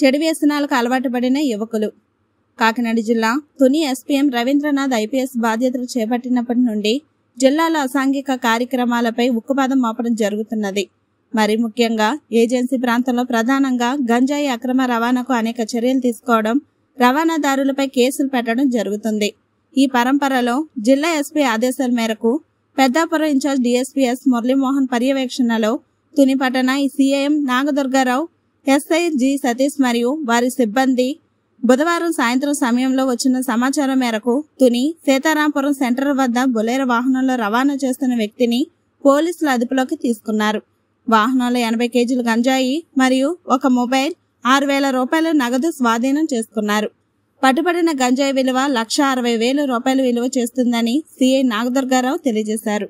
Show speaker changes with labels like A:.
A: చెడు వ్యసనాలకు అలవాటు పడిన యువకులు కాకినాడ జిల్లా తొని ఎస్పీఎం రవీంద్రనాథ్ ఐపీఎస్ బాధ్యతలు చేపట్టినప్పటి నుండి జిల్లాలో అసాంఘిక కార్యక్రమాలపై ఉక్కుపాదం మోపడం జరుగుతున్నది మరి ముఖ్యంగా ఏజెన్సీ ప్రాంతంలో ప్రధానంగా గంజాయి అక్రమ రవాణాకు అనేక చర్యలు తీసుకోవడం రవాణాదారులపై కేసులు పెట్టడం జరుగుతుంది ఈ పరంపరలో జిల్లా ఎస్పీ ఆదేశాల మేరకు పెద్దాపురం ఇన్ఛార్జ్ డిఎస్పీఎస్ మురళీమోహన్ పర్యవేక్షణలో తుని పట్టణ CI M Nagadurgarao SI G Satish మరియు వారి సిబ్బంది బుధవారం సాయంత్రం సమయంలో వచ్చిన సమాచారం మేరకు తుని సీతారాంపురం సెంటర్ వద్ద బొలేర వాహనంలో రవాణా చేస్తున్న వ్యక్తిని పోలీసులు అదుపులోకి తీసుకున్నారు వాహనంలో ఎనభై కేజీలు గంజాయి మరియు ఒక మొబైల్ ఆరు వేల రూపాయలు నగదు స్వాధీనం చేసుకున్నారు పట్టుబడిన గంజాయి విలువ లక్ష అరవై వేల రూపాయలు విలువ చేస్తుందని సిఐ నాగదుర్గారావు తెలియజేశారు